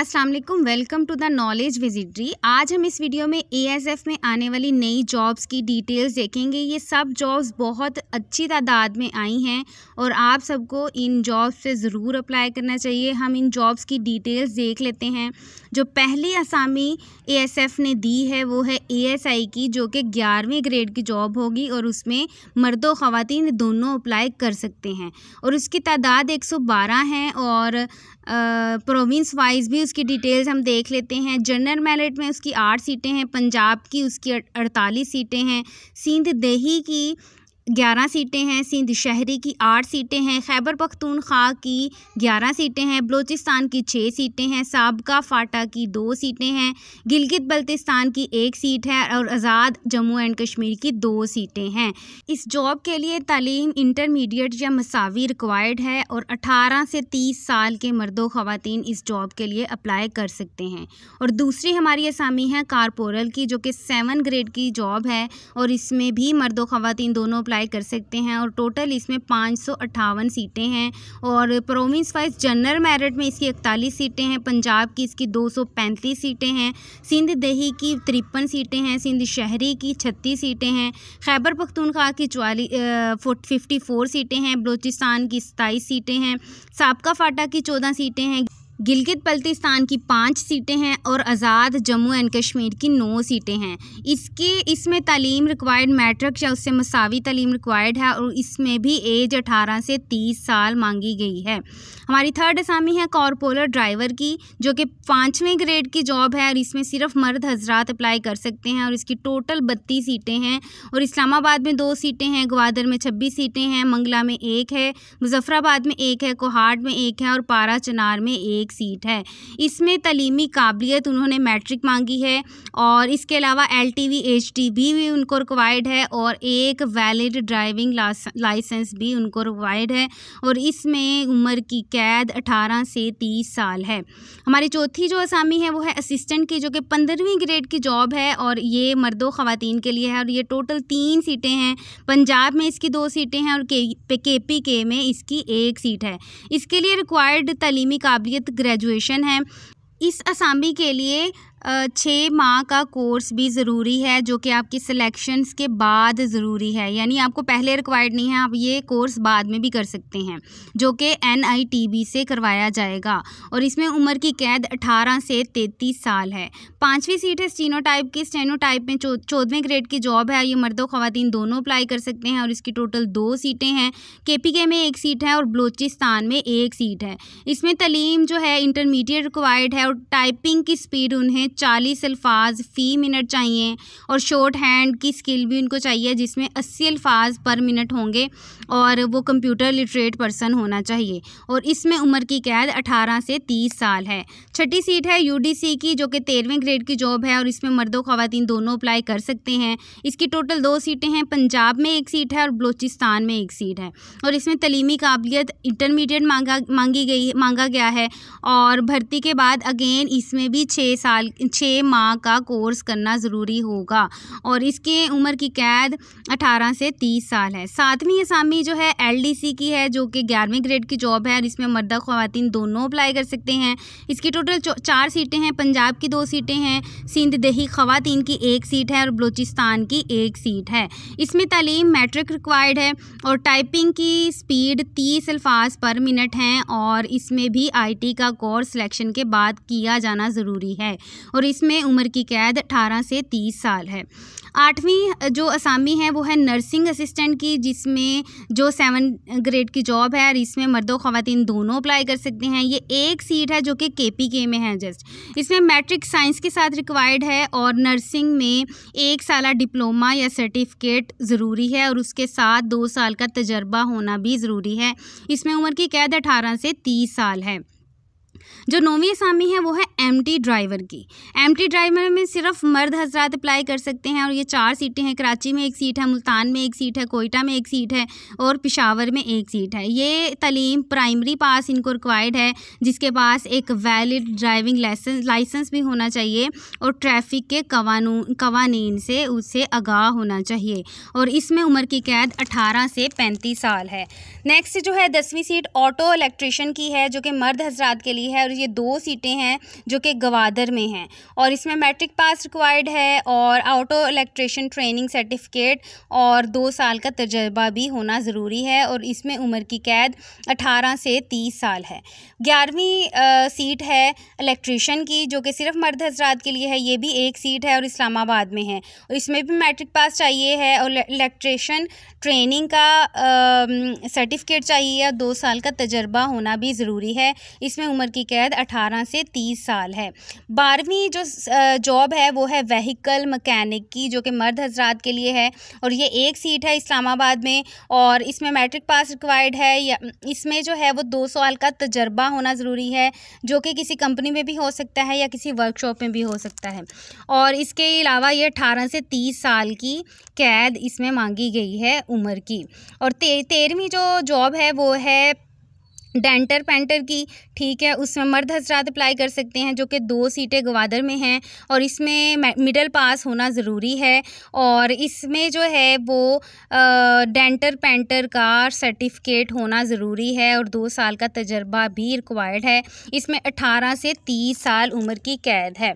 Aslam welcome to the knowledge विजिटरी आज हम इस वीडियो में एफ में आने वाली नई जॉब्स की डिटेल्स देखेंगे ये सब जॉब्स बहुत अच्छी तादाद में आई हैं और आप सबको इन जॉब्स से ज़रूर अप्लाई करना चाहिए हम इन जॉब्स की डिटेल्स देख लेते हैं जो पहली असामी एएसएफ ने दी है वो है एएसआई की जो कि ग्यारहवीं ग्रेड की जॉब होगी और उसमें मर्द व ख़वान दोनों अप्लाई कर सकते हैं और उसकी तादाद 112 है और प्रोविंस वाइज भी उसकी डिटेल्स हम देख लेते हैं जनरल मेरिट में उसकी आठ सीटें हैं पंजाब की उसकी अड़तालीस सीटें हैं सिंध देही की ग्यारह सीटें हैं सिंध शहरी की आठ सीटें हैं खैबर पख्तूनख्वा की ग्यारह सीटें हैं बलूचिस्तान की छः सीटें हैं सबका फाटा की दो सीटें हैं गिलगित बल्तिस्तान की एक सीट है और आज़ाद जम्मू एंड कश्मीर की दो सीटें हैं इस जॉब के लिए तालीम इंटरमीडिएट या मसावी रिक्वायर्ड है और अठारह से तीस साल के मर्दो ख़वान इस जॉब के लिए अप्लाई कर सकते हैं और दूसरी हमारी असामी है कारपोरल की जो कि सेवन ग्रेड की जॉब है और इसमें भी मर्दो ख़वान दोनों अप्लाई अप्लाई कर सकते हैं और टोटल इसमें पाँच सीटें हैं और प्रोविंस वाइज जनरल मेरिट में इसकी इकतालीस सीटें हैं पंजाब की इसकी दो सीटें हैं सिंध दही की तिरपन सीटें हैं सिंध शहरी की छत्तीस सीटें हैं खैबर पख्तूनख्वा की चवालीस फिफ्टी फोर सीटें हैं बलोचिस्तान की सताईस सीटें हैं सबका फाटा की चौदह सीटें हैं गिलगित बल्तिस्तान की पाँच सीटें हैं और आज़ाद जम्मू एंड कश्मीर की नौ सीटें हैं इसके इसमें तलीम रिक्वायर्ड मैट्रिक या उससे मसावी तलीम रिक्वायर्ड है और इसमें भी एज अठारह से तीस साल मांगी गई है हमारी थर्ड असामी है कॉरपोलर ड्राइवर की जो कि पाँचवें ग्रेड की जॉब है और इसमें सिर्फ मर्द हजरात अप्लाई कर सकते हैं और इसकी टोटल बत्तीस सीटें हैं और इस्लामाबाद में दो सीटें हैं ग्वादर में छब्बीस सीटें हैं मंगला में एक है मुजफ्फराबाद में एक है कोहाट में एक है और पारा चनार में एक एक सीट है इसमें तलीमी काबिलियत उन्होंने मैट्रिक मांगी है और इसके अलावा L T V H T भी, भी उनको रिक्वायर्ड है और एक वैलिड ड्राइविंग लाइसेंस भी उनको रिक्वायर्ड है और इसमें उम्र की कैद अठारह से तीस साल है हमारी चौथी जो असामी है वो है असिस्टेंट की जो कि पंद्रहवीं ग्रेड की जॉब है और ये मर्दों खातन के लिए है और ये टोटल तीन सीटें हैं पंजाब में इसकी दो सीटें हैं और के के पी के में इसकी एक सीट है इसके लिए रिक्वायर्ड तलीमी काबिलियत ग्रेजुएशन है इस असामी के लिए छः माह का कोर्स भी ज़रूरी है जो कि आपकी सिलेक्शंस के बाद ज़रूरी है यानी आपको पहले रिक्वायर्ड नहीं है आप ये कोर्स बाद में भी कर सकते हैं जो कि एन से करवाया जाएगा और इसमें उम्र की कैद 18 से 33 साल है पाँचवीं सीट है स्टीनो टाइप की स्टेनो टाइप में चौदहवें ग्रेड की जॉब है ये मर्दों खातन दोनों अप्लाई कर सकते हैं और इसकी टोटल दो सीटें हैं के में एक सीट है और बलोचिस्तान में एक सीट है इसमें तलीम जो है इंटरमीडिएट रिक्वायर्ड है और टाइपिंग की स्पीड उन्हें में चालीस अल्फाज फ़ी मिनट चाहिए और शॉर्ट हैंड की स्किल भी उनको चाहिए जिसमें अस्सी अल्फाज पर मिनट होंगे और वो कंप्यूटर लिटरेट पर्सन होना चाहिए और इसमें उम्र की कैद अठारह से तीस साल है छठी सीट है यू की जो कि तेरहवें ग्रेड की जॉब है और इसमें मर्दों खातन दोनों अप्लाई कर सकते हैं इसकी टोटल दो सीटें हैं पंजाब में एक सीट है और बलोचिस्तान में एक सीट है और इसमें तलीमी काबिलियत इंटरमीडिएट मांगा मांगी गई मांगा गया है और भर्ती के बाद अगेन इसमें भी छः साल छः माह का कोर्स करना ज़रूरी होगा और इसके उम्र की कैद अठारह से तीस साल है सातवीं असामी जो है एल की है जो कि ग्यारहवीं ग्रेड की जॉब है और इसमें मर्दा खुवान दोनों अप्लाई कर सकते हैं इसकी टोटल चार सीटें हैं पंजाब की दो सीटें हैं सिंध दही खुवान की एक सीट है और बलूचिस्तान की एक सीट है इसमें तलीम मैट्रिक रिक्वायर्ड है और टाइपिंग की स्पीड तीस अल्फाज पर मिनट हैं और इसमें भी आई का कोर्स सिलेक्शन के बाद किया जाना ज़रूरी है और इसमें उम्र की कैद अठारह से तीस साल है आठवीं जो असामी है वो है नर्सिंग असिस्टेंट की जिसमें जो सेवन ग्रेड की जॉब है और इसमें और ख़वान दोनों अप्लाई कर सकते हैं ये एक सीट है जो कि के पी के में है जस्ट इसमें मैट्रिक साइंस के साथ रिक्वायर्ड है और नर्सिंग में एक साल डिप्लोमा या सर्टिफिकेट ज़रूरी है और उसके साथ दो साल का तजर्बा होना भी ज़रूरी है इसमें उम्र की कैद अठारह से तीस साल है जो नौवीं असामी है वो है एम ड्राइवर की एम ड्राइवर में सिर्फ मर्द हजरात अप्लाई कर सकते हैं और ये चार सीटें हैं कराची में एक सीट है मुल्तान में एक सीट है कोयटा में एक सीट है और पिशावर में एक सीट है ये तलीम प्राइमरी पास इनको रिक्वायर्ड है जिसके पास एक वैलिड ड्राइविंग लाइसेंस लाइसेंस भी होना चाहिए और ट्रैफिक के कवानीन से उसे आगाह होना चाहिए और इसमें उम्र की कैद 18 से 35 साल है नेक्स्ट जो है दसवीं सीट ऑटो इलेक्ट्रिशियन की है जो कि मर्द हजरात के लिए है और ये दो सीटें हैं जो कि गवादर में हैं और इसमें मैट्रिक पास रिक्वायर्ड है और ऑटो इलेक्ट्रिशन ट्रेनिंग सर्टिफिकेट और दो साल का तजर्बा भी होना ज़रूरी है और इसमें उम्र की कैद अठारह से तीस साल है ग्यारहवीं सीट है इलेक्ट्रिशन की जो कि सिर्फ मर्द हजरात के लिए है ये भी एक सीट है और इस्लामाबाद में है और इसमें भी मैट्रिक पास चाहिए है और इलेक्ट्रिशन ट्रेनिंग का सर्टिफिकेट चाहिए दो साल का तजर्बा होना भी ज़रूरी है इसमें उम्र की कैद शायद 18 से 30 साल है बारहवीं जो जॉब है वो है वहीकल मकैनिक की जो कि मर्द हजरात के लिए है और ये एक सीट है इस्लामाबाद में और इसमें मैट्रिक पास रिक्वायर्ड है या इसमें जो है वो दो साल का तजर्बा होना ज़रूरी है जो कि किसी कंपनी में भी हो सकता है या किसी वर्कशॉप में भी हो सकता है और इसके अलावा ये अठारह से तीस साल की कैद इसमें मांगी गई है उम्र की और तेरहवीं जो जॉब है वो है डेंटर पेंटर की ठीक है उसमें मर्द हजरात अप्लाई कर सकते हैं जो कि दो सीटें गवादर में हैं और इसमें मिडल पास होना ज़रूरी है और इसमें जो है वो डेंटर पेंटर का सर्टिफिकेट होना ज़रूरी है और दो साल का तजर्बा भी रिक्वायर्ड है इसमें अठारह से तीस साल उम्र की कैद है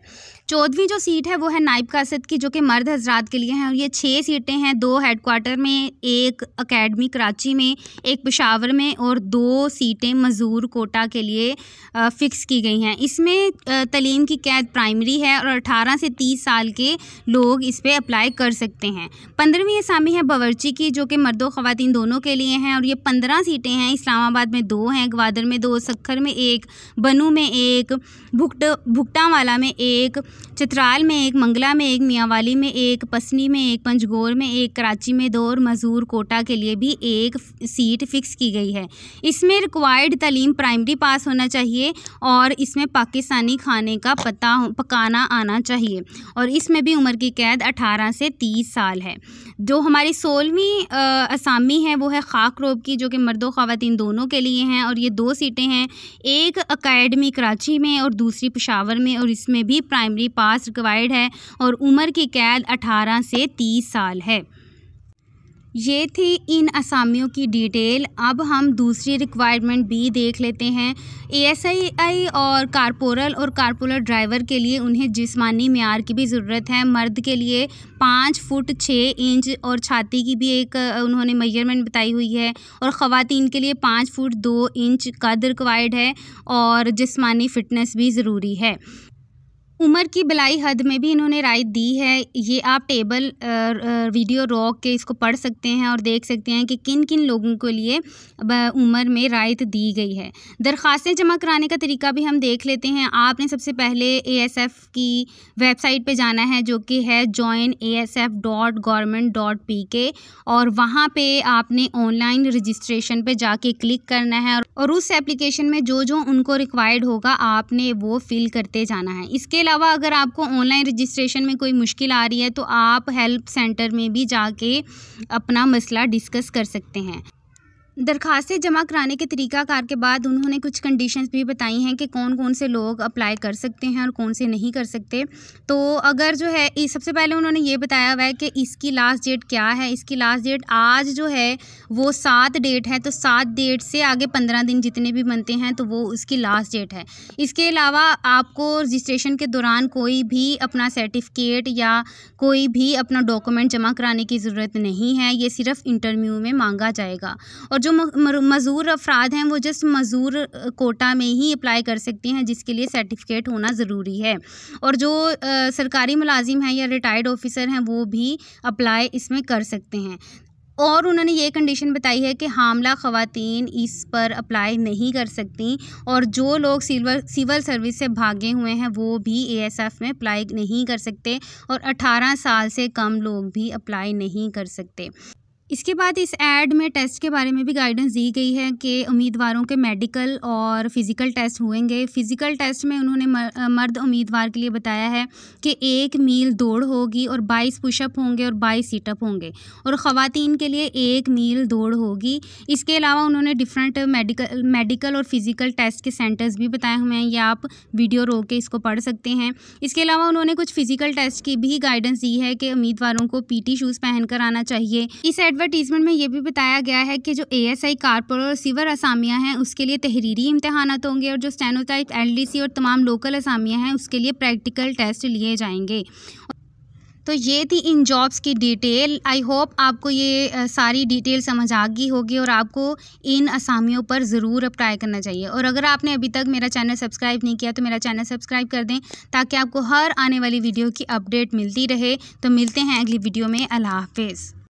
चौदहवीं जो सीट है वो है नाइब कासद की जो कि मर्द हजरात के लिए हैं और ये छः सीटें हैं दो हेड क्वार्टर में एक अकेडमी कराची में एक पिशावर में और दो सीटें मज़ूर कोटा के लिए फ़िक्स की गई हैं इसमें तलीम की कैद प्राइमरी है और अठारह से तीस साल के लोग इस पर अप्लाई कर सकते हैं पंद्रहवीं असामी है बावरची की जो कि मर्दों ख़वान दोनों के लिए हैं और ये पंद्रह सीटें हैं इस्लामाबाद में दो हैं ग्वादर में दो सखर में एक बनू में एक भुकट भुकटावाला में एक चित्राल में एक मंगला में एक मियाँवाली में एक पसनी में एक पंजगोर में एक कराची में दो और मजूर कोटा के लिए भी एक सीट फ़िक्स की गई है इसमें रिक्वायर्ड तलीम प्राइमरी पास होना करना चाहिए और इसमें पाकिस्तानी खाने का पता पकाना आना चाहिए और इसमें भी उम्र की कैद अठारह से तीस साल है जो हमारी सोलहवीं असामी है वो है खाक रोब की जो कि मर्दों ख़वान दोनों के लिए हैं और ये दो सीटें हैं एक अकेडमी कराची में और दूसरी पशावर में और इसमें भी प्राइमरी पास रिक्वायर्ड है और उम्र की कैद अठारह से तीस साल है ये थी इन असामियों की डिटेल अब हम दूसरी रिक्वायरमेंट भी देख लेते हैं एएसआईआई और कारपोरल और कारपोरल ड्राइवर के लिए उन्हें जिस्मानी मैार की भी ज़रूरत है मर्द के लिए पाँच फुट छः इंच और छाती की भी एक उन्होंने मेजरमेंट बताई हुई है और ख़वान के लिए पाँच फुट दो इंच कद रिक्वायर्ड है और जिस्मानी फ़िटनेस भी ज़रूरी है उम्र की बलाई हद में भी इन्होंने राय दी है ये आप टेबल वीडियो रॉक के इसको पढ़ सकते हैं और देख सकते हैं कि किन किन लोगों के लिए उम्र में रायत दी गई है दरख्वास्तें जमा कराने का तरीका भी हम देख लेते हैं आपने सबसे पहले एफ की वेबसाइट पे जाना है जो कि है join A S F dot government dot P K और वहाँ पे आपने ऑनलाइन रजिस्ट्रेशन पे जाके क्लिक करना है और उस एप्लीकेशन में जो जो उनको रिक्वायर्ड होगा आपने वो फिल करते जाना है इसके अलावा अलावा अगर आपको ऑनलाइन रजिस्ट्रेशन में कोई मुश्किल आ रही है तो आप हेल्प सेंटर में भी जाके अपना मसला डिस्कस कर सकते हैं दरख्वास्तें जमा कराने के तरीक़ाकार के बाद उन्होंने कुछ कंडीशंस भी बताई हैं कि कौन कौन से लोग अप्लाई कर सकते हैं और कौन से नहीं कर सकते तो अगर जो है इस सबसे पहले उन्होंने ये बताया हुआ है कि इसकी लास्ट डेट क्या है इसकी लास्ट डेट आज जो है वो सात डेट है तो सात डेट से आगे पंद्रह दिन जितने भी बनते हैं तो वो उसकी लास्ट डेट है इसके अलावा आपको रजिस्ट्रेशन के दौरान कोई भी अपना सर्टिफिकेट या कोई भी अपना डॉक्यूमेंट जमा कराने की ज़रूरत नहीं है ये सिर्फ़ इंटरव्यू में मांगा जाएगा और जो मज़ूर अफराद हैं वो जस्ट मज़ूर कोटा में ही अप्लाई कर सकते हैं जिसके लिए सर्टिफिकेट होना ज़रूरी है और जो सरकारी मुलाजिम हैं या रिटायर्ड ऑफिसर हैं वो भी अप्लाई इसमें कर सकते हैं और उन्होंने ये कंडीशन बताई है कि हामला ख़वातीन इस पर अप्लाई नहीं कर सकती और जो लोग सिविल सिविल सर्विस से भागे हुए हैं वो भी एएसएफ में अप्लाई नहीं कर सकते और 18 साल से कम लोग भी अप्लाई नहीं कर सकते इसके बाद इस एड में टेस्ट के बारे में भी गाइडेंस दी गई है कि उम्मीदवारों के मेडिकल और फिज़िकल टेस्ट हुएंगे फिज़िकल टेस्ट में उन्होंने मर्द उम्मीदवार के लिए बताया है कि एक मील दौड़ होगी और 22 पुशअप होंगे और 22 सीटअप होंगे और ख़वान के लिए एक मील दौड़ होगी इसके अलावा उन्होंने डिफरेंट मेडिकल मेडिकल और फिज़िकल टेस्ट के सेंटर्स भी बताए हुए हैं ये आप वीडियो रोक के इसको पढ़ सकते हैं इसके अलावा उन्होंने कुछ फ़िज़िकल टेस्ट की भी गाइडेंस दी है कि उम्मीदवारों को पी शूज़ पहन कर आना चाहिए इस एडवर्टाइज एडवर्टीज़मेंट में ये भी बताया गया है कि जो ए एस आई कारपोर और सिवर असामियाँ हैं उसके लिए तहरीरी इम्तहान होंगे और जो स्टेनोटाइप एल डी सी और तमाम लोकल असामियाँ हैं उसके लिए प्रैक्टिकल टेस्ट लिए जाएंगे तो ये थी इन जॉब्स की डिटेल आई होप आपको ये सारी डिटेल समझ आ गई होगी और आपको इन असामियों पर ज़रूर अप्लाई करना चाहिए और अगर आपने अभी तक मेरा चैनल सब्सक्राइब नहीं किया तो मेरा चैनल सब्सक्राइब कर दें ताकि आपको हर आने वाली वीडियो की अपडेट मिलती रहे तो मिलते हैं अगली वीडियो में अल्लाह हाफिज़